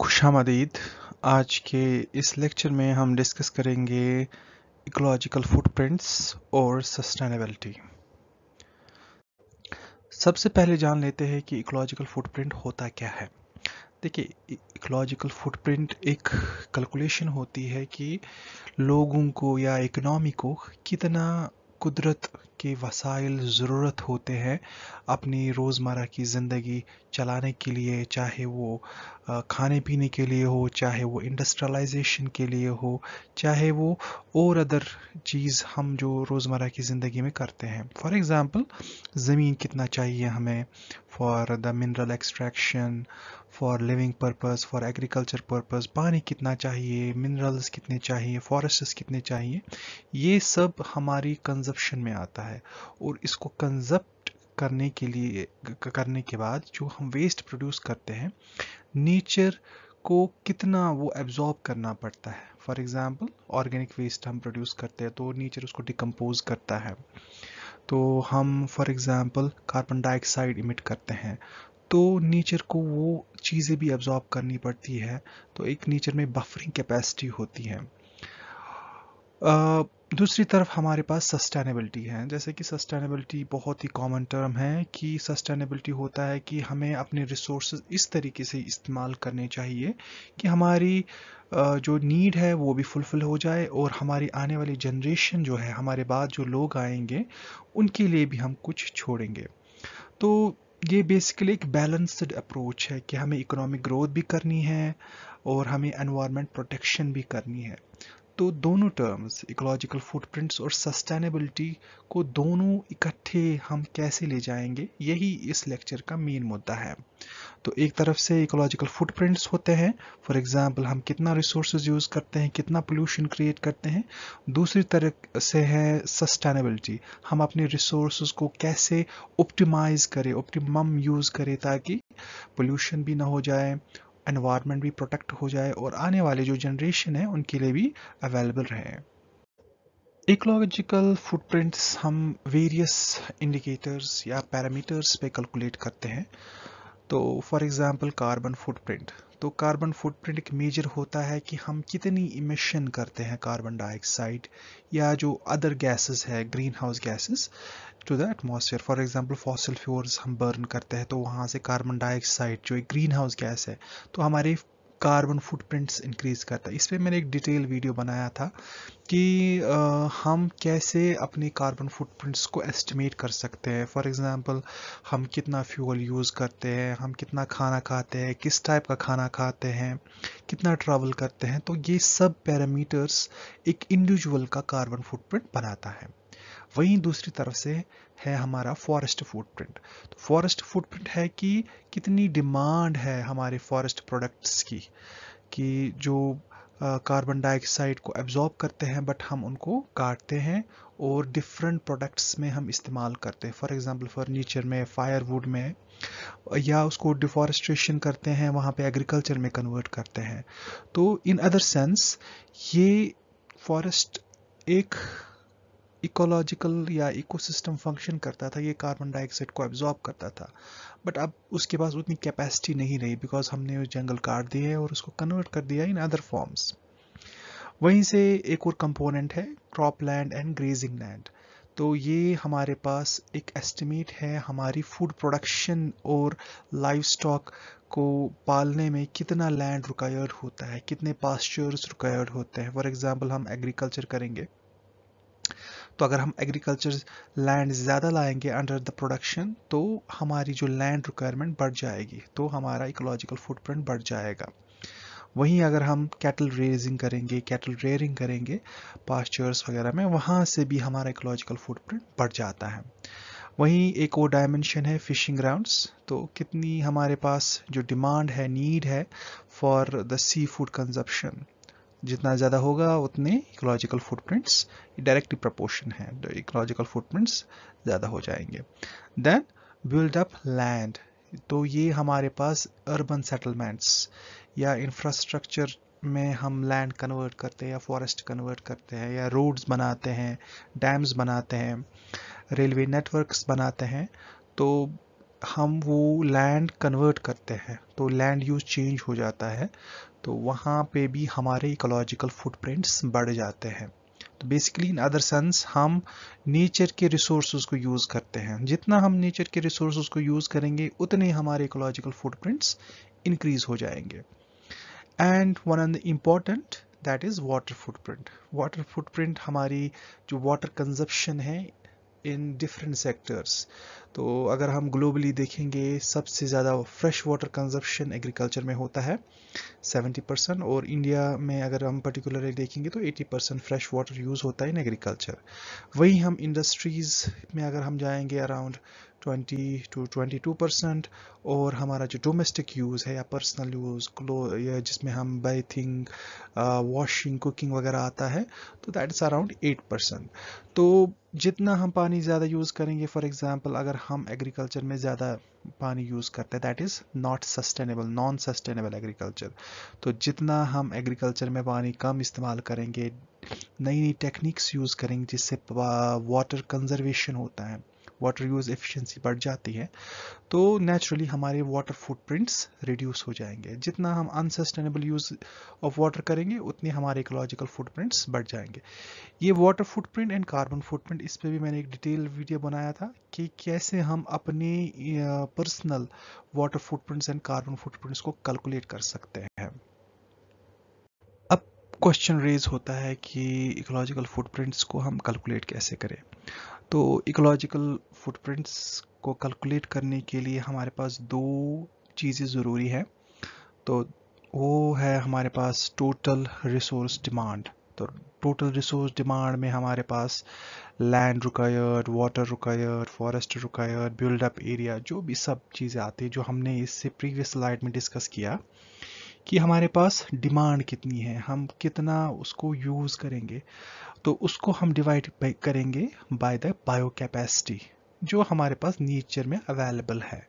खुशामदीद आज के इस लेक्चर में हम डिस्कस करेंगे इकोलॉजिकल फुटप्रिंट्स और सस्टेनेबिलिटी सबसे पहले जान लेते हैं कि इकोलॉजिकल फुटप्रिंट होता क्या है देखिए इकोलॉजिकल e- फुटप्रिंट एक कैलकुलेशन होती है कि लोगों को या इकोनॉमी को कितना कुदरत के वसाइल ज़रूरत होते हैं अपनी रोज़मर्रा की ज़िंदगी चलाने के लिए चाहे वो खाने पीने के लिए हो चाहे वो इंडस्ट्रलाइजेशन के लिए हो चाहे वो और अदर चीज़ हम जो रोज़मर्रा की ज़िंदगी में करते हैं फॉर एग्ज़ाम्पल ज़मीन कितना चाहिए हमें for the mineral extraction for living purpose for agriculture purpose पानी कितना चाहिए मिनरल्स कितने चाहिए फॉरेस्ट्स कितने चाहिए ये सब हमारी कंजप्शन में आता है और इसको कंजप्ट करने के लिए करने के बाद जो हम वेस्ट प्रोड्यूस करते हैं नेचर को कितना वो एब्जॉर्ब करना पड़ता है फॉर एग्ज़ाम्पल ऑर्गेनिक वेस्ट हम प्रोड्यूस करते हैं तो नेचर उसको डिकम्पोज करता है तो हम for example carbon dioxide emit करते हैं तो नेचर को वो चीज़ें भी एब्जॉर्ब करनी पड़ती है तो एक नेचर में बफरिंग कैपेसिटी होती है दूसरी तरफ हमारे पास सस्टेनेबिलिटी है जैसे कि सस्टेनेबिलिटी बहुत ही कॉमन टर्म है कि सस्टेनेबिलिटी होता है कि हमें अपने रिसोर्स इस तरीके से इस्तेमाल करने चाहिए कि हमारी जो नीड है वो भी फुलफ़िल हो जाए और हमारी आने वाली जनरेशन जो है हमारे बाद जो लोग आएंगे उनके लिए भी हम कुछ छोड़ेंगे तो ये बेसिकली एक बैलेंस्ड अप्रोच है कि हमें इकोनॉमिक ग्रोथ भी करनी है और हमें एनवायरनमेंट प्रोटेक्शन भी करनी है तो दोनों टर्म्स इकोलॉजिकल फुटप्रिंट्स और सस्टेनेबिलिटी को दोनों इकट्ठे हम कैसे ले जाएंगे यही इस लेक्चर का मेन मुद्दा है तो एक तरफ से इकोलॉजिकल फुटप्रिंट्स होते हैं फॉर एग्जांपल हम कितना रिसोर्सेज यूज़ करते हैं कितना पोल्यूशन क्रिएट करते हैं दूसरी तरह से है सस्टेनेबिलिटी हम अपने रिसोर्स को कैसे ऑप्टिमाइज़ करें ऑप्टिमम यूज़ करें ताकि पोल्यूशन भी ना हो जाए एनवायरनमेंट भी प्रोटेक्ट हो जाए और आने वाले जो जनरेशन है उनके लिए भी अवेलेबल रहे इकोलॉजिकल फुटप्रिंट्स हम वेरियस इंडिकेटर्स या पैरामीटर्स पे कैलकुलेट करते हैं तो फॉर एग्जांपल कार्बन फुटप्रिंट तो कार्बन फुटप्रिंट एक मेजर होता है कि हम कितनी इमिशन करते हैं कार्बन डाइऑक्साइड या जो अदर गैसेस है green house gases to the atmosphere for example fossil fuels हम बर्न करते हैं तो वहाँ से कार्बन डाइऑक्साइड जो एक ग्रीन हाउस गैस है तो हमारे कार्बन फुटप्रिंट्स इंक्रीज करता है इस पर मैंने एक डिटेल वीडियो बनाया था कि आ, हम कैसे अपने कार्बन फुटप्रिंट्स को एस्टिमेट कर सकते हैं फॉर एग्जांपल हम कितना फ्यूल यूज़ करते हैं हम कितना खाना खाते हैं किस टाइप का खाना खाते हैं कितना ट्रैवल करते हैं तो ये सब पैरामीटर्स एक इंडिविजुअल का कार्बन फुटप्रिंट बनाता है वहीं दूसरी तरफ से है हमारा फॉरेस्ट फुटप्रिंट तो फॉरेस्ट फुटप्रिंट है कि कितनी डिमांड है हमारे फॉरेस्ट प्रोडक्ट्स की कि जो कार्बन डाइऑक्साइड को एब्जॉर्ब करते हैं बट हम उनको काटते हैं और डिफरेंट प्रोडक्ट्स में हम इस्तेमाल करते हैं फॉर एग्जांपल फर्नीचर में फायरवुड में या उसको डिफॉरेस्ट्रेशन करते हैं वहाँ पे एग्रीकल्चर में कन्वर्ट करते हैं तो इन अदर सेंस ये फॉरेस्ट एक इकोलॉजिकल या इकोसिस्टम फंक्शन करता था ये कार्बन डाइऑक्साइड को एब्जॉर्ब करता था बट अब उसके पास उतनी कैपेसिटी नहीं रही बिकॉज हमने उस जंगल काट दिए है और उसको कन्वर्ट कर दिया इन अदर फॉर्म्स वहीं से एक और कंपोनेंट है crop land and grazing land तो ये हमारे पास एक एस्टिमेट है हमारी फूड प्रोडक्शन और लाइफ स्टॉक को पालने में कितना लैंड रिक्वायर्ड होता है कितने पास्चर्स रिक्वायर्ड होते हैं फॉर एग्जांपल हम एग्रीकल्चर करेंगे तो अगर हम एग्रीकल्चर लैंड ज़्यादा लाएंगे अंडर द प्रोडक्शन तो हमारी जो लैंड रिक्वायरमेंट बढ़ जाएगी तो हमारा इकोलॉजिकल फुटप्रिंट बढ़ जाएगा वहीं अगर हम कैटल रेजिंग करेंगे कैटल रेयरिंग करेंगे पास्चर्स वगैरह में वहाँ से भी हमारा इकोलॉजिकल फुटप्रिंट बढ़ जाता है वहीं एक और डायमेंशन है फिशिंग ग्राउंड्स तो कितनी हमारे पास जो डिमांड है नीड है for the seafood consumption जितना ज़्यादा होगा उतने इकोलॉजिकल फुटप्रिंट्स डायरेक्टली प्रपोर्शन है इकोलॉजिकल फुटप्रिंट्स ज़्यादा हो जाएंगे देन बिल्ड अप लैंड तो ये हमारे पास अर्बन सेटलमेंट्स या इंफ्रास्ट्रक्चर में हम लैंड कन्वर्ट करते हैं या फॉरेस्ट कन्वर्ट करते हैं या रोड्स बनाते हैं डैम्स बनाते हैं रेलवे नेटवर्क्स बनाते हैं तो हम वो लैंड कन्वर्ट करते हैं तो लैंड यूज़ चेंज हो जाता है तो वहाँ पे भी हमारे इकोलॉजिकल फुटप्रिंट्स बढ़ जाते हैं तो बेसिकली इन अदर सेंस हम नेचर के रिसोर्स को यूज़ करते हैं जितना हम नेचर के रिसोर्स को यूज़ करेंगे उतने हमारे इकोलॉजिकल फुटप्रिंट्स इंक्रीज हो जाएंगे and one on the important that is water footprint water footprint हमारी जो वाटर कंजप्शन है इन डिफरेंट सेक्टर्स तो अगर हम ग्लोबली देखेंगे सबसे ज़्यादा फ्रेश वाटर कंजप्शन एग्रीकल्चर में होता है 70 परसेंट और इंडिया में अगर हम पर्टिकुलरली देखेंगे तो 80 परसेंट फ्रेश वाटर यूज़ होता है इन एग्रीकल्चर वहीं हम इंडस्ट्रीज़ में अगर हम जाएंगे अराउंड 20 टू 22 परसेंट और हमारा जो डोमेस्टिक यूज़ है या पर्सनल यूज़ क्लो जिसमें हम बैथिंग वॉशिंग कुकिंग वगैरह आता है तो दैट इज़ अराउंड 8 परसेंट तो जितना हम पानी ज़्यादा यूज़ करेंगे फॉर एग्ज़ाम्पल अगर हम एग्रीकल्चर में ज़्यादा पानी यूज़ करते हैं that is not sustainable non sustainable agriculture तो जितना हम एग्रीकल्चर में पानी कम इस्तेमाल करेंगे नई नई टेक्निक्स यूज़ करेंगे जिससे वाटर uh, कंजर्वेशन होता है वाटर यूज़ एफिशिएंसी बढ़ जाती है तो नेचुरली हमारे वाटर फुटप्रिंट्स रिड्यूस हो जाएंगे जितना हम अनसस्टेनेबल यूज़ ऑफ वाटर करेंगे उतने हमारे इकोलॉजिकल फुटप्रिंट्स बढ़ जाएंगे ये water footprint and carbon footprint इस पर भी मैंने एक डिटेल वीडियो बनाया था कि कैसे हम अपने personal water footprints and carbon footprints को कैलकुलेट कर सकते हैं क्वेश्चन रेज होता है कि इकोलॉजिकल फुटप्रिंट्स को हम कैलकुलेट कैसे करें तो इकोलॉजिकल फुटप्रिंट्स को कैलकुलेट करने के लिए हमारे पास दो चीज़ें ज़रूरी हैं तो वो है हमारे पास टोटल रिसोर्स डिमांड तो टोटल रिसोर्स डिमांड में हमारे पास land required water required forest required build up area जो भी सब चीज़ें आती हैं जो हमने इससे प्रीवियस स्लाइड में डिस्कस किया कि हमारे पास डिमांड कितनी है हम कितना उसको यूज़ करेंगे तो उसको हम डिवाइड करेंगे बाय द बायो कैपेसिटी जो हमारे पास नेचर में अवेलेबल है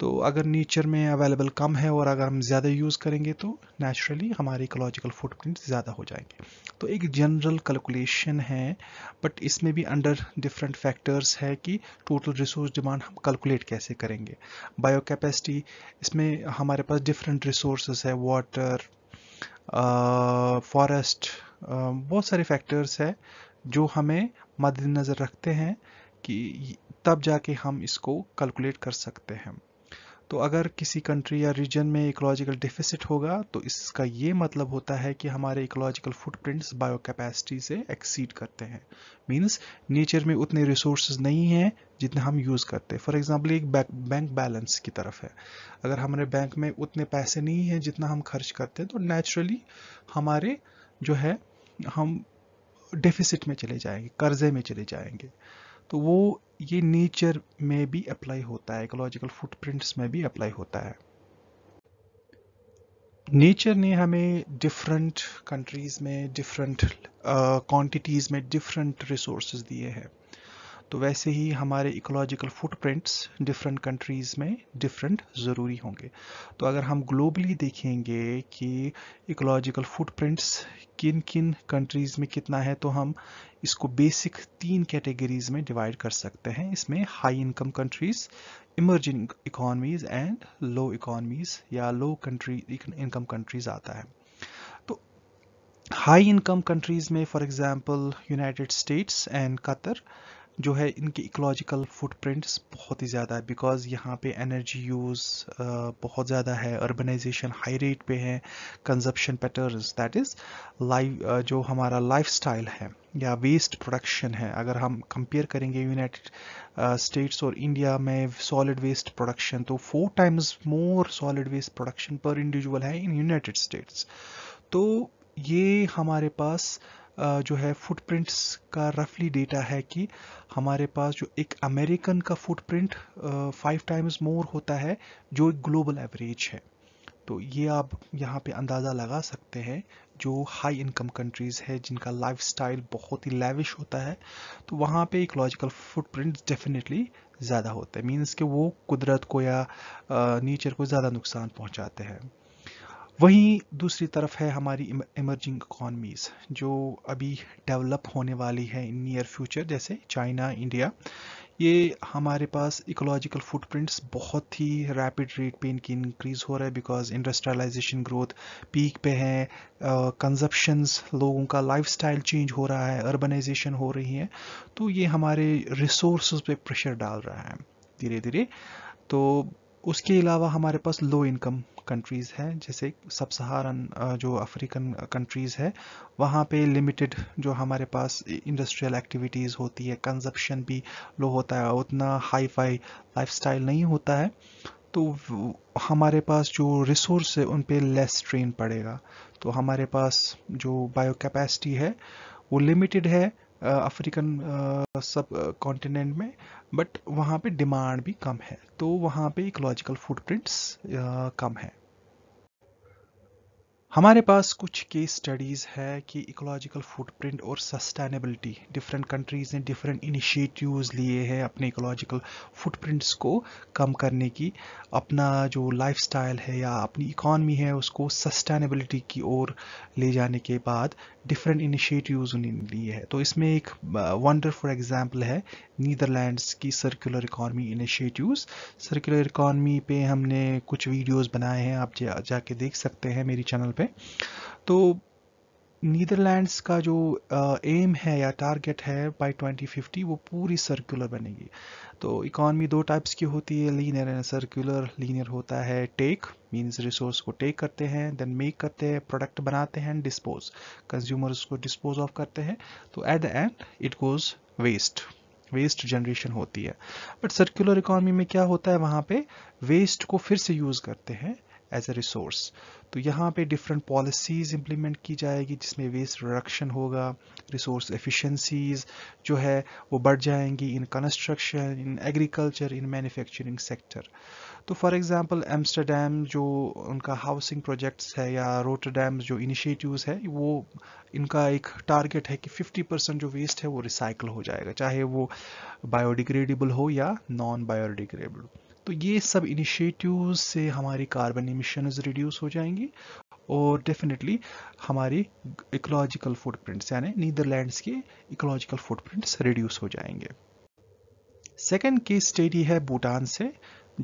तो अगर नेचर में अवेलेबल कम है और अगर हम ज़्यादा यूज़ करेंगे तो नेचुरली हमारे इकोलॉजिकल फुटप्रिंट ज़्यादा हो जाएंगे तो एक जनरल कैलकुलेशन है बट इसमें भी अंडर डिफरेंट फैक्टर्स है कि टोटल रिसोर्स डिमांड हम कैलकुलेट कैसे करेंगे बायो कैपेसिटी इसमें हमारे पास डिफरेंट रिसोर्स है वाटर फॉरेस्ट बहुत सारे फैक्टर्स है जो हमें मद्देनज़र रखते हैं कि तब जाके हम इसको कैलकुलेट कर सकते हैं तो अगर किसी कंट्री या रीजन में इकोलॉजिकल डिफिसिट होगा तो इसका ये मतलब होता है कि हमारे इकोलॉजिकल फुटप्रिंट्स बायो कैपेसिटी से एक्सीड करते हैं मीन्स नेचर में उतने रिसोर्स नहीं हैं जितने हम यूज़ करते फॉर एग्जाम्पल एक बैंक बैलेंस की तरफ है अगर हमारे बैंक में उतने पैसे नहीं हैं जितना हम खर्च करते हैं तो नेचुरली हमारे जो है हम डिफिसिट में चले जाएंगे कर्जे में चले जाएंगे तो वो ये नेचर में भी अप्लाई होता है इकोलॉजिकल फुटप्रिंट्स में भी अप्लाई होता है नेचर ने हमें डिफरेंट कंट्रीज़ में डिफरेंट क्वांटिटीज़ uh, में डिफरेंट रिसोर्स दिए हैं तो वैसे ही हमारे इकोलॉजिकल फुटप्रिंट्स डिफरेंट कंट्रीज़ में डिफरेंट ज़रूरी होंगे तो अगर हम ग्लोबली देखेंगे कि इकोलॉजिकल फुटप्रिंट्स किन किन कंट्रीज़ में कितना है तो हम इसको बेसिक तीन कैटेगरीज़ में डिवाइड कर सकते हैं इसमें high income countries emerging economies and low economies या लो कंट्री इनकम कंट्रीज़ आता है हाई इनकम कंट्रीज़ में for example United States and Qatar जो है इनके इकोलॉजिकल फुटप्रिंट्स बहुत ही ज़्यादा है बिकॉज़ यहाँ पे एनर्जी यूज़ uh, बहुत ज़्यादा है अर्बनाइजेशन हाई रेट पे है consumption patterns that is live जो हमारा लाइफस्टाइल है या वेस्ट प्रोडक्शन है अगर हम कंपेयर करेंगे यूनाइटेड स्टेट्स uh, और इंडिया में सॉलिड वेस्ट प्रोडक्शन तो four times more solid waste production per individual है इन यूनाइटेड स्टेट्स तो ये हमारे पास uh, जो है फुटप्रिंट्स का रफली डेटा है कि हमारे पास जो एक अमेरिकन का फुटप्रिंट फाइव टाइम्स मोर होता है जो एक ग्लोबल एवरेज है तो ये आप यहाँ पे अंदाज़ा लगा सकते हैं जो हाई इनकम कंट्रीज़ है जिनका लाइफस्टाइल बहुत ही लैविश होता है तो वहाँ पे एक लॉजिकल फुटप्रिंट डेफिनेटली ज़्यादा होते हैं मीन्स कि वो कुदरत को या नेचर को ज़्यादा नुकसान पहुँचाते हैं वहीं दूसरी तरफ है हमारी इमर्जिंग इकॉनमीज़ जो अभी डेवलप होने वाली है इन नियर फ्यूचर जैसे चाइना इंडिया ये हमारे पास इकोलॉजिकल फुटप्रिंट्स बहुत ही रैपिड रेट पे इनकी इंक्रीज़ हो रहा है बिकॉज इंडस्ट्रियलाइजेशन ग्रोथ पीक पे है कंजप्शंस uh, लोगों का लाइफस्टाइल चेंज हो रहा है अर्बनाइजेशन हो रही है तो ये हमारे रिसोर्स पे प्रेशर डाल रहा है धीरे धीरे तो उसके अलावा हमारे पास लो इनकम कंट्रीज़ हैं जैसे सब सहारन जो अफ्रीकन कंट्रीज़ है वहाँ पे लिमिटेड जो हमारे पास इंडस्ट्रियल एक्टिविटीज़ होती है कंजप्शन भी लो होता है उतना हाई फाई लाइफ नहीं होता है तो हमारे पास जो रिसोर्स है उन पे लेस स्ट्रेन पड़ेगा तो हमारे पास जो बायो कैपेसिटी है वो लिमिटेड है अफ्रीकन सब कॉन्टिनेंट में बट वहाँ पे डिमांड भी कम है तो वहाँ पे इकोलॉजिकल फुटप्रिंट्स कम है हमारे पास कुछ केस स्टडीज़ है कि इकोलॉजिकल फुटप्रिंट और सस्टेनेबिलिटी डिफरेंट कंट्रीज़ ने डिफरेंट इनिशिएटिव्स लिए हैं अपने इकोलॉजिकल फुटप्रिंट्स को कम करने की अपना जो लाइफस्टाइल है या अपनी इकॉनमी है उसको सस्टेनेबिलिटी की ओर ले जाने के बाद डिफरेंट इनिशिएटिव्स उन्हें लिए है तो इसमें एक वंडरफुल एग्जांपल है नीदरलैंड्स की circular economy initiatives circular economy पे हमने कुछ वीडियोस बनाए हैं आप जा, जाके देख सकते हैं मेरी चैनल पे तो नीदरलैंड्स का जो एम है या टारगेट है बाय 2050 वो पूरी सर्कुलर बनेगी तो इकॉनमी दो टाइप्स की होती है लीनियर एंड सर्कुलर लीनियर होता है टेक मीन्स रिसोर्स को टेक करते हैं देन मेक करते हैं प्रोडक्ट बनाते हैं डिस्पोज कंज्यूमर्स को डिस्पोज ऑफ करते हैं तो at the end it goes waste waste generation होती है बट सर्कुलर इकोनॉमी में क्या होता है वहाँ पे वेस्ट को फिर से यूज़ करते हैं एज ए रिसोर्स तो यहाँ पे डिफरेंट पॉलिसीज़ इम्प्लीमेंट की जाएगी जिसमें वेस्ट रिडक्शन होगा रिसोर्स एफिशिएंसीज जो है वो बढ़ जाएंगी in construction in agriculture in manufacturing sector तो फॉर एग्जांपल एम्स्टरडेम जो उनका हाउसिंग प्रोजेक्ट्स है या रोटरडेम जो इनिशिएटिव्स है वो इनका एक टारगेट है कि 50 परसेंट जो वेस्ट है वो रिसाइकल हो जाएगा चाहे वो बायोडिग्रेडेबल हो या नॉन बायोडिग्रेडेबल तो ये सब इनिशिएटिव से हमारी कार्बन इमिशन रिड्यूस हो जाएंगी और डेफिनेटली हमारी इकोलॉजिकल फुटप्रिंट्स यानी नीदरलैंड्स के इकोलॉजिकल फुटप्रिंट्स रिड्यूस हो जाएंगे सेकेंड केस स्टडी है भूटान से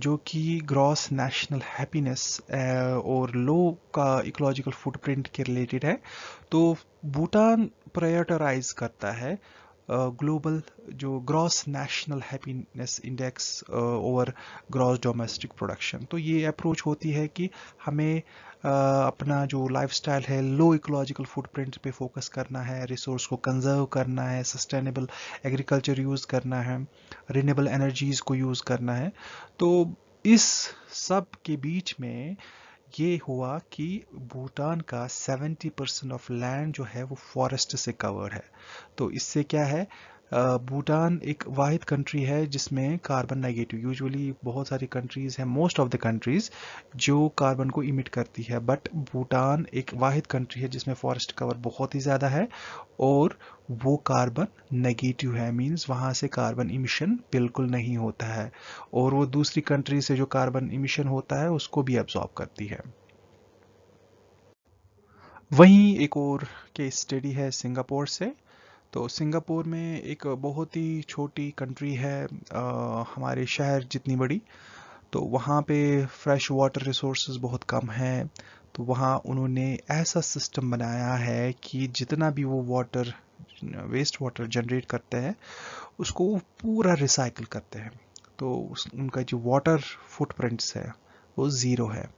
जो कि ग्रॉस नेशनल हैप्पीनेस और लो का इकोलॉजिकल फुटप्रिंट के रिलेटेड है तो भूटान प्रायोरिटाइज करता है ग्लोबल जो gross national happiness index over gross domestic production तो ये अप्रोच होती है कि हमें अपना जो लाइफस्टाइल है लो इकोलॉजिकल फुटप्रिंट पे फोकस करना है रिसोर्स को कंजर्व करना है सस्टेनेबल एग्रीकल्चर यूज़ करना है रिनेबल एनर्जीज़ को यूज़ करना है तो इस सब के बीच में ये हुआ कि भूटान का 70 परसेंट ऑफ लैंड जो है वो फॉरेस्ट से कवर है तो इससे क्या है भूटान एक वाहिद कंट्री है जिसमें कार्बन नेगेटिव यूजुअली बहुत सारी कंट्रीज़ हैं मोस्ट ऑफ द कंट्रीज़ जो कार्बन को इमिट करती है बट भूटान एक वाहिद कंट्री है जिसमें फॉरेस्ट कवर बहुत ही ज़्यादा है और वो कार्बन नेगेटिव है मींस वहाँ से कार्बन इमिशन बिल्कुल नहीं होता है और वो दूसरी कंट्री से जो कार्बन इमिशन होता है उसको भी एब्जॉर्ब करती है वहीं एक और केस स्टडी है सिंगापुर से तो सिंगापुर में एक बहुत ही छोटी कंट्री है आ, हमारे शहर जितनी बड़ी तो वहाँ पे फ्रेश वाटर रिसोर्स बहुत कम हैं तो वहाँ उन्होंने ऐसा सिस्टम बनाया है कि जितना भी वो वाटर वेस्ट वाटर जनरेट करते हैं उसको वो पूरा रिसाइकल करते हैं तो उस, उनका जो वाटर फुटप्रिंट्स है वो ज़ीरो है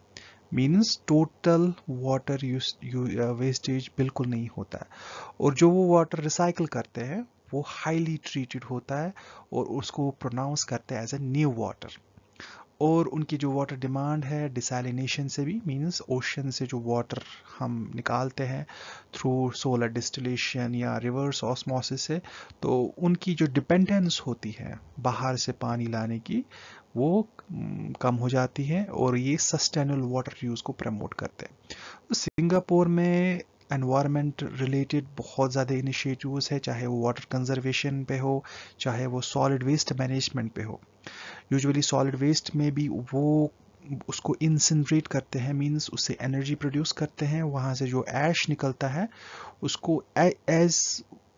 means total water use wastage बिल्कुल नहीं होता है और जो वो वाटर रिसाइकल करते हैं वो हाईली ट्रीटेड होता है और उसको प्रोनाउंस करते हैं एज ए न्यू वाटर और उनकी जो वाटर डिमांड है डिसलिनेशन से भी मींस ओशन से जो वाटर हम निकालते हैं थ्रू सोलर डिस्टिलेशन या रिवर्स ऑस्मोसिस से तो उनकी जो डिपेंडेंस होती है बाहर से पानी लाने की वो कम हो जाती है और ये सस्टेनेबल वाटर यूज़ को प्रमोट करते हैं तो सिंगापुर में एनवायरमेंट रिलेटेड बहुत ज़्यादा इनिशिएटिव्स है चाहे वो वाटर कंजर्वेशन पे हो चाहे वो सॉलिड वेस्ट मैनेजमेंट पे हो यूजुअली सॉलिड वेस्ट में भी वो उसको इंसिनरेट करते हैं मींस उससे एनर्जी प्रोड्यूस करते हैं वहाँ से जो ऐश निकलता है उसको एज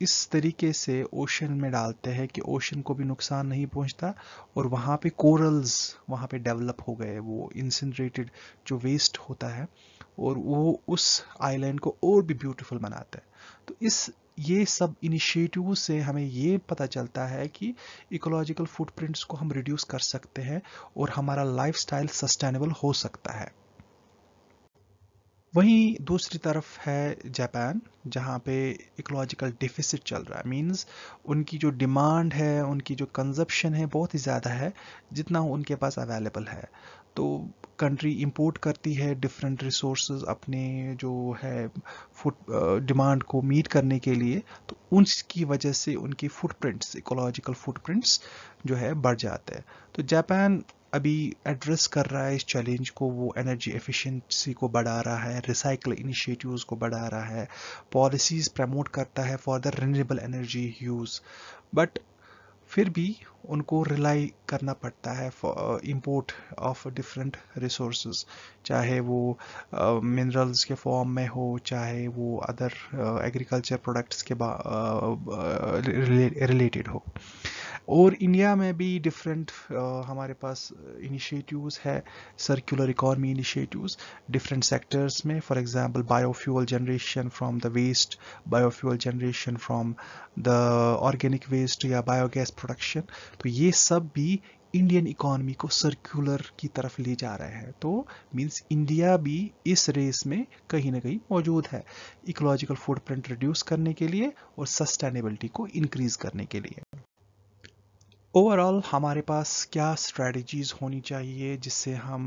इस तरीके से ओशन में डालते हैं कि ओशन को भी नुकसान नहीं पहुंचता और वहाँ पे कोरल्स वहाँ पे डेवलप हो गए वो इंसिनरेटेड जो वेस्ट होता है और वो उस आइलैंड को और भी ब्यूटीफुल बनाता है तो इस ये सब इनिशिएटिव से हमें ये पता चलता है कि इकोलॉजिकल फुटप्रिंट्स को हम रिड्यूस कर सकते हैं और हमारा लाइफस्टाइल सस्टेनेबल हो सकता है वहीं दूसरी तरफ है जापान जहाँ पे इकोलॉजिकल डिफिसिट चल रहा है मींस उनकी जो डिमांड है उनकी जो कंजप्शन है बहुत ही ज़्यादा है जितना उनके पास अवेलेबल है तो कंट्री इंपोर्ट करती है डिफरेंट रिसोर्स अपने जो है फुट डिमांड को मीट करने के लिए तो उनकी वजह से उनकी फुटप्रिंट्स इकोलॉजिकल फुटप्रिंट्स जो है बढ़ जाते हैं तो जापान अभी एड्रेस कर रहा है इस चैलेंज को वो एनर्जी एफिशिएंसी को बढ़ा रहा है रिसाइकल इनिशिएटिव्स को बढ़ा रहा है पॉलिसीज़ प्रमोट करता है for the renewable energy use but फिर भी उनको रिलाई करना पड़ता है इम्पोर्ट ऑफ डिफरेंट रिसोर्स चाहे वो मिनरल्स uh, के फॉर्म में हो चाहे वो अदर एग्रीकल्चर प्रोडक्ट्स के रिलेटेड uh, uh हो और इंडिया में भी डिफरेंट हमारे पास इनिशिएटिव्स है circular economy initiatives different sectors में for example biofuel generation from the waste biofuel generation from the organic waste या बायोगैस प्रोडक्शन तो ये सब भी इंडियन इकॉनमी को सर्कुलर की तरफ ले जा रहे हैं तो मींस इंडिया भी इस रेस में कहीं ना कहीं मौजूद है इकोलॉजिकल फुटप्रिंट रिड्यूस करने के लिए और सस्टेनेबिलिटी को इंक्रीज करने के लिए ओवरऑल हमारे पास क्या स्ट्रेटजीज होनी चाहिए जिससे हम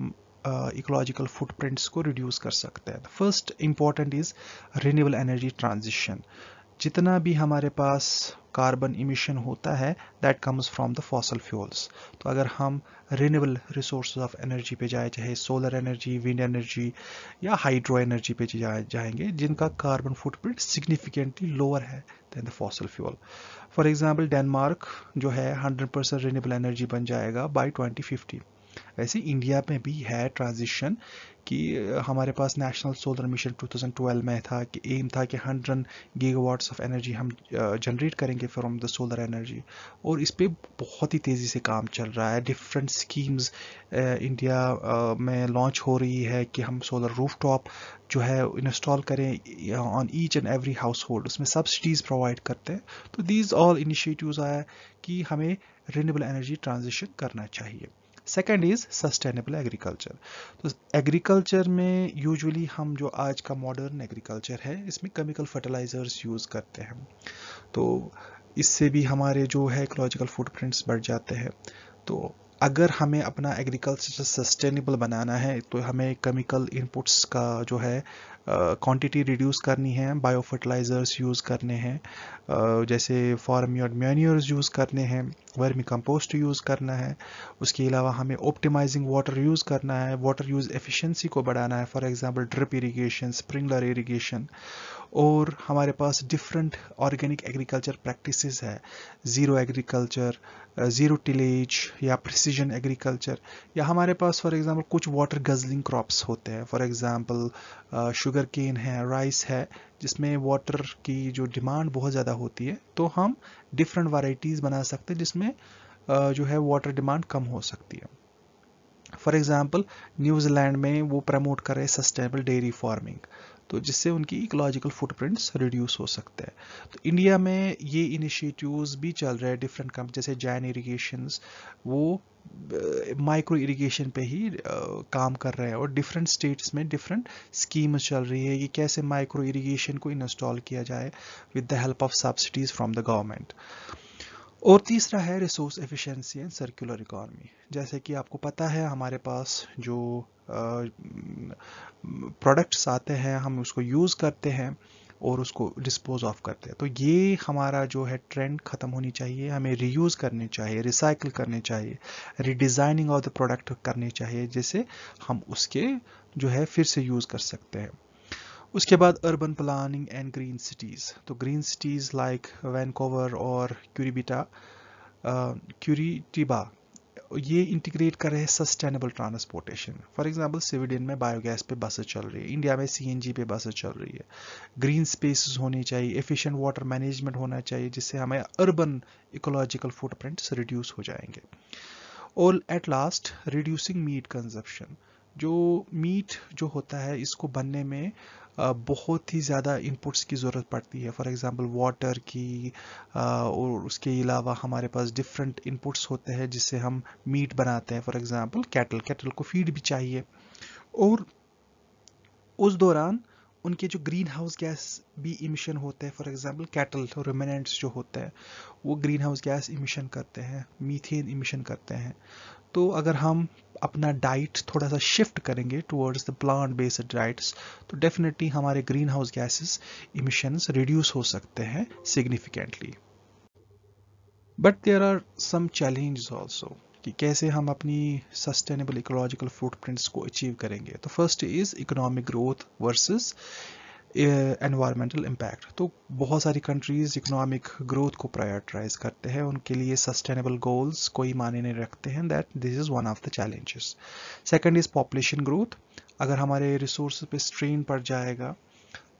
इकोलॉजिकल uh, फुटप्रिंट्स को रिड्यूस कर सकते हैं first important is renewable energy transition जितना भी हमारे पास कार्बन इमिशन होता है that comes from the fossil fuels तो अगर हम रिन्यूएबल रिसोर्स ऑफ एनर्जी पे जाए चाहे सोलर एनर्जी विंड एनर्जी या हाइड्रो एनर्जी पे जाए जाएंगे जिनका कार्बन फुटप्रिंट सिग्निफिकेंटली लोअर है than the fossil fuel for example Denmark जो है 100 परसेंट रिन्यूएबल एनर्जी बन जाएगा बाई ट्वेंटी वैसे इंडिया में भी है ट्रांजिशन कि हमारे पास नेशनल सोलर मिशन 2012 में था कि एम था कि 100 गीगावाट्स ऑफ एनर्जी हम जनरेट करेंगे फ्रॉम द सोलर एनर्जी और इस पर बहुत ही तेज़ी से काम चल रहा है डिफरेंट स्कीम्स इंडिया में लॉन्च हो रही है कि हम सोलर रूफ टॉप जो है इंस्टॉल करें on each and every household उसमें सब्सिडीज़ प्रोवाइड करते हैं तो दीज ऑल इनिशिएटिव्स आया कि हमें रिनीबल एनर्जी ट्रांजिशन करना चाहिए सेकेंड इज सस्टेनेबल एग्रीकल्चर तो एग्रीकल्चर में यूजुअली हम जो आज का मॉडर्न एग्रीकल्चर है इसमें केमिकल फर्टिलाइजर्स यूज़ करते हैं तो इससे भी हमारे जो है इकोलॉजिकल फुटप्रिंट्स बढ़ जाते हैं तो अगर हमें अपना एग्रीकल्चर सस्टेनेबल बनाना है तो हमें केमिकल इनपुट्स का जो है क्वांटिटी uh, रिड्यूस करनी है बायो फर्टिलाइज़र्स यूज़ करने हैं uh, जैसे फार्म मैन्यूर्स यूज़ करने हैं वर्मी कंपोस्ट यूज़ करना है उसके अलावा हमें ऑप्टिमाइजिंग वाटर यूज़ करना है वाटर यूज़ एफिशिएंसी को बढ़ाना है for example drip irrigation sprinkler irrigation और हमारे पास डिफरेंट ऑर्गेनिक एग्रीकल्चर प्रैक्टिसेस है ज़ीरो एग्रीकल्चर ज़ीरो टिलेज या प्रिसीजन एग्रीकल्चर या हमारे पास फॉर एग्जांपल कुछ वाटर गजलिंग क्रॉप्स होते हैं फॉर एग्जांपल शुगर केन है राइस है जिसमें वाटर की जो डिमांड बहुत ज़्यादा होती है तो हम डिफरेंट वाइटीज़ बना सकते हैं जिसमें जो है वाटर डिमांड कम हो सकती है फॉर एग्ज़ाम्पल न्यूजीलैंड में वो प्रमोट कर रहे हैं सस्टेनेबल डेयरी फार्मिंग तो जिससे उनकी इकोलॉजिकल फुटप्रिंट्स रिड्यूस हो सकते हैं तो इंडिया में ये इनिशिएटिव्स भी चल रहे हैं डिफरेंट कम जैसे जैन इरीगेशन वो माइक्रो इरिगेशन पे ही काम कर रहे हैं और डिफरेंट स्टेट्स में डिफरेंट स्कीम्स चल रही है कि कैसे माइक्रो इरिगेशन को इंस्टॉल किया जाए with the help of subsidies from the government और तीसरा है resource efficiency and circular economy जैसे कि आपको पता है हमारे पास जो प्रोडक्ट्स आते हैं हम उसको यूज़ करते हैं और उसको डिस्पोज ऑफ करते हैं तो ये हमारा जो है ट्रेंड ख़त्म होनी चाहिए हमें रीयूज़ करने चाहिए रिसाइकिल करने चाहिए रिडिज़ाइनिंग ऑफ द प्रोडक्ट करने चाहिए जिसे हम उसके जो है फिर से यूज़ कर सकते हैं उसके बाद urban planning and green cities तो ग्रीन सिटीज़ लाइक वैनकोवर और क्यूरीबिटा क्यूरीटिबा uh, ये इंटीग्रेट कर रहे हैं sustainable transportation for example Sweden में बायोगैस पे बसें चल रही है इंडिया में सीएनजी पे बसें चल रही है ग्रीन स्पेसेस होनी चाहिए एफिशिएंट वाटर मैनेजमेंट होना चाहिए जिससे हमें अर्बन इकोलॉजिकल फुटप्रिंट्स रिड्यूस हो जाएंगे और at last reducing meat consumption जो मीट जो होता है इसको बनने में बहुत ही ज़्यादा इनपुट्स की ज़रूरत पड़ती है फॉर एग्ज़ाम्पल वाटर की और उसके अलावा हमारे पास डिफरेंट इनपुट्स होते हैं जिससे हम मीट बनाते हैं फॉर एग्ज़ाम्पल कैटल कैटल को फीड भी चाहिए और उस दौरान उनके जो ग्रीन हाउस गैस भी इमिशन होते हैं फॉर एग्जांपल कैटल रेमिनेंट्स जो होते हैं वो ग्रीन हाउस गैस इमिशन करते हैं मीथेन इमिशन करते हैं तो अगर हम अपना डाइट थोड़ा सा शिफ्ट करेंगे towards the plant based diets तो डेफिनेटली हमारे green house gases emissions reduce हो सकते हैं significantly but there are some challenges also कि कैसे हम अपनी सस्टेनेबल इकोलॉजिकल फुटप्रिंट्स को अचीव करेंगे तो first is economic growth versus environmental impact तो बहुत सारी कंट्रीज़ इकोनॉमिक ग्रोथ को प्रायोरिटाइज करते हैं उनके लिए सस्टेनेबल गोल्स कोई माने नहीं रखते हैं that this is one of the challenges second is population growth अगर हमारे रिसोर्स पे स्ट्रेन पड़ जाएगा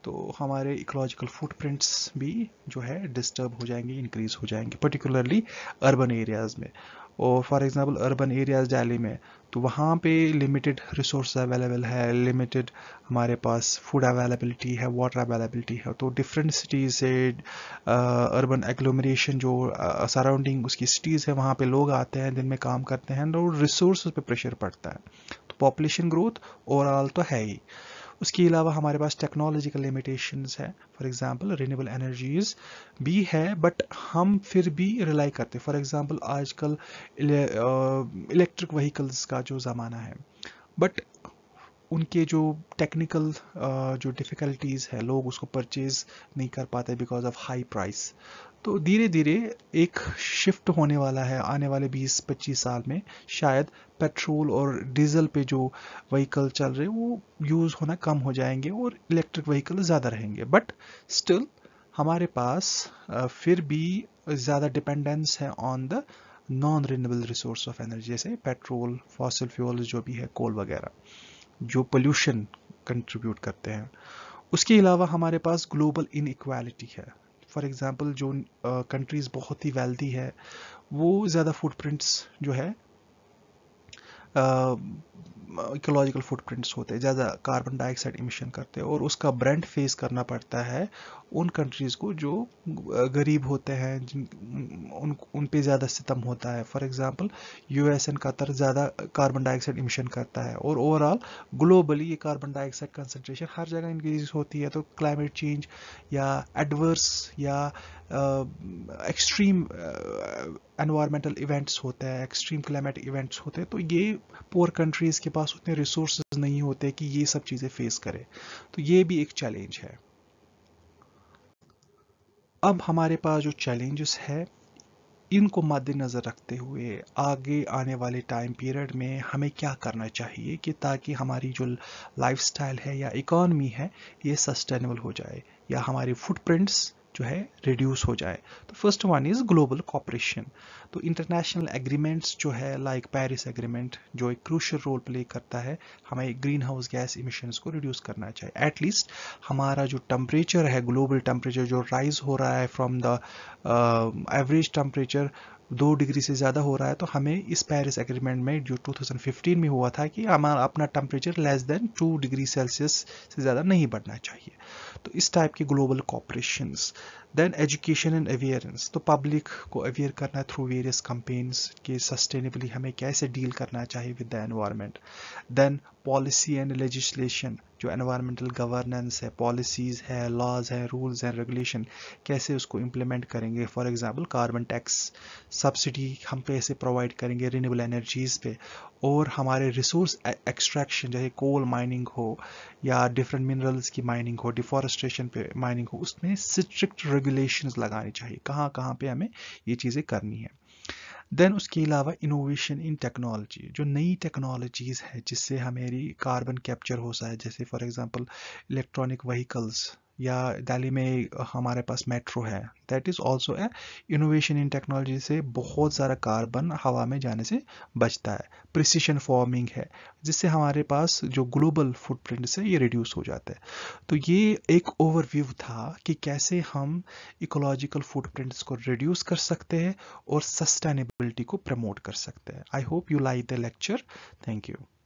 तो हमारे इकोलॉजिकल फुटप्रिंट्स भी जो है डिस्टर्ब हो जाएंगे इंक्रीज़ हो जाएंगे पर्टिकुलरली अर्बन एरियाज़ में और for example urban areas Delhi में तो वहाँ पे लिमिटेड रिसोर्स अवेलेबल है लिमिटेड हमारे पास फूड अवेलेबिलिटी है वाटर अवेलेबिलिटी है तो डिफरेंट सिटीज़ से अर्बन एग्लोमरेशन जो सराउंडिंग उसकी सिटीज़ है वहाँ पे लोग आते हैं दिन में काम करते हैं और तो रिसोर्स पे प्रेशर पड़ता है तो पॉपुलेशन ग्रोथ ओवरऑल तो है ही उसके अलावा हमारे पास टेक्नोलॉजिकल लिमिटेशंस है फॉर एग्जांपल रिन्यूएबल एनर्जीज भी है बट हम फिर भी रिलाई करते फॉर एग्जांपल आजकल इलेक्ट्रिक व्हीकल्स का जो ज़माना है बट उनके जो टेक्निकल uh, जो डिफ़िकल्टीज़ है लोग उसको परचेज़ नहीं कर पाते बिकॉज ऑफ हाई प्राइस तो धीरे धीरे एक शिफ्ट होने वाला है आने वाले 20-25 साल में शायद पेट्रोल और डीजल पे जो व्हीकल चल रहे वो यूज़ होना कम हो जाएंगे और इलेक्ट्रिक व्हीकल ज़्यादा रहेंगे बट स्टिल हमारे पास uh, फिर भी ज़्यादा डिपेंडेंस है on the non renewable resource of energy जैसे पेट्रोल फॉसिल फ्यूल्स जो भी है कोल वगैरह जो पोल्यूशन कंट्रीब्यूट करते हैं उसके अलावा हमारे पास ग्लोबल इनक्वालिटी है फॉर एग्ज़ाम्पल जो कंट्रीज़ बहुत ही वेल्दी है वो ज़्यादा फुटप्रिंट्स जो है इकोलॉजिकल फुटप्रिंट्स होते हैं ज़्यादा कार्बन डाइऑक्साइड इमिशन करते हैं और उसका ब्रांड फेस करना पड़ता है उन कंट्रीज़ को जो गरीब होते हैं जिन उन उन पर ज़्यादा सितम होता है for example US and Qatar ज़्यादा कार्बन डाइऑक्साइड इमिशन करता है और ओवरऑल ग्लोबली ये कार्बन डाइऑक्साइड कंसनट्रेशन हर जगह इंक्रीज होती है तो क्लाइमेट चेंज या एडवर्स या एक्सट्रीम एनवायरमेंटल इवेंट्स होते हैं एक्सट्रीम क्लाइमेट इवेंट्स होते हैं तो ये पोअर कंट्रीज़ के पास उतने रिसोर्स नहीं होते कि ये सब चीज़ें फेस करें तो ये भी एक चैलेंज है अब हमारे पास जो चैलेंजेस है इनको मद्देनज़र रखते हुए आगे आने वाले टाइम पीरियड में हमें क्या करना चाहिए कि ताकि हमारी जो लाइफस्टाइल है या इकॉनमी है ये सस्टेनेबल हो जाए या हमारे फुटप्रिंट्स जो है रिड्यूस हो जाए तो first one is global cooperation तो इंटरनेशनल एग्रीमेंट्स जो है लाइक पेरिस एग्रीमेंट जो एक क्रूशल रोल प्ले करता है हमें ग्रीन हाउस गैस इमिशंस को रिड्यूस करना चाहिए एटलीस्ट हमारा जो टम्परेचर है ग्लोबल टम्परेचर जो राइज हो रहा है फ्रॉम द एवरेज टम्परेचर दो डिग्री से ज़्यादा हो रहा है तो हमें इस पेरिस एग्रीमेंट में जो 2015 में हुआ था कि हमारा अपना temperature less than two degree Celsius से ज़्यादा नहीं बढ़ना चाहिए तो इस टाइप के global cooperations then education and awareness तो पब्लिक को अवेयर करना थ्रू वेरियस कंपेन्स कि सस्टेनेबली हमें कैसे डील करना चाहिए with the environment then policy and legislation जो एनवायरमेंटल गवर्नेंस है पॉलिसीज़ है लॉज है रूल्स एंड रेगुलेशन कैसे उसको इम्प्लीमेंट करेंगे for example carbon tax subsidy हम कैसे प्रोवाइड करेंगे रिन्यूबल एनर्जीज़ पे और हमारे रिसोर्स एक्सट्रैक्शन e-, जैसे कोल माइनिंग हो या डिफरेंट मिनरल्स की माइनिंग हो डिफॉरेस्ट्रेशन पे माइनिंग हो उसमें स्ट्रिक्ट रेगुलेशंस लगानी चाहिए कहाँ कहाँ पे हमें ये चीज़ें करनी है देन उसके अलावा इनोवेशन इन टेक्नोलॉजी जो नई टेक्नोलॉजीज़ है जिससे हमारी कार्बन कैप्चर हो सकता है जैसे फॉर एग्जांपल इलेक्ट्रॉनिक व्हीकल्स या दिल्ली में हमारे पास मेट्रो है that is also a innovation in technology से बहुत सारा कार्बन हवा में जाने से बचता है प्रिसिशन फॉर्मिंग है जिससे हमारे पास जो ग्लोबल फुटप्रिंट से ये रिड्यूस हो जाता है तो ये एक ओवरव्यू था कि कैसे हम इकोलॉजिकल फुटप्रिंट्स को रिड्यूस कर सकते हैं और सस्टेनेबिलिटी को प्रमोट कर सकते हैं I hope you like the lecture thank you